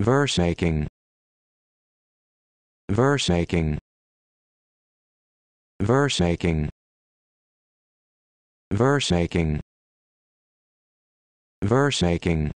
verse making verse making verse making verse making verse making